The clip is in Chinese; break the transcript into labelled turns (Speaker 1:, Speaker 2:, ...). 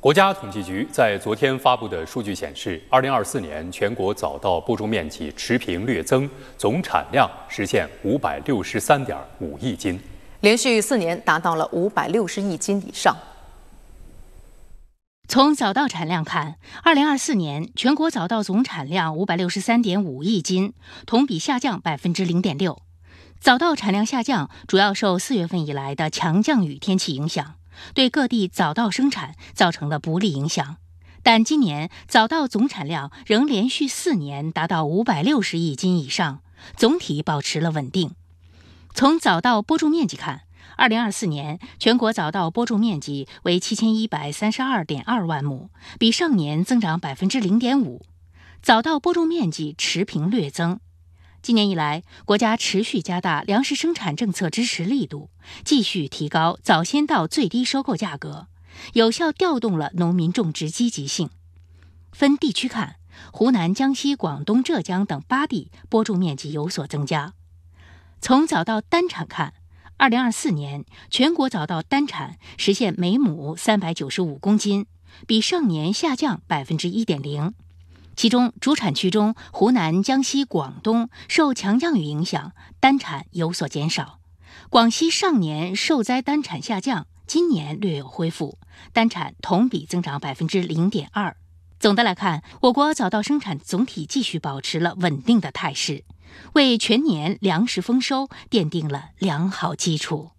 Speaker 1: 国家统计局在昨天发布的数据显示，2024年全国早稻播种面积持平略增，总产量实现563.5亿斤，
Speaker 2: 连续四年达到了560亿斤以上。从早稻产量看，2024年全国早稻总产量563.5亿斤，同比下降0.6%。早稻产量下降主要受4月份以来的强降雨天气影响。对各地早稻生产造成了不利影响，但今年早稻总产量仍连续四年达到五百六十亿斤以上，总体保持了稳定。从早稻播种面积看，二零二四年全国早稻播种面积为七千一百三十二点二万亩，比上年增长百分之零点五，早稻播种面积持平略增。今年以来，国家持续加大粮食生产政策支持力度，继续提高早先稻最低收购价格，有效调动了农民种植积极性。分地区看，湖南、江西、广东、浙江等八地播种面积有所增加。从早稻单产看，2024年全国早稻单产实现每亩395公斤，比上年下降1.0%。其中主产区中，湖南、江西、广东受强降雨影响，单产有所减少。广西上年受灾单产下降，今年略有恢复，单产同比增长百分之零点二。总的来看，我国早稻生产总体继续保持了稳定的态势，为全年粮食丰收奠定了良好基础。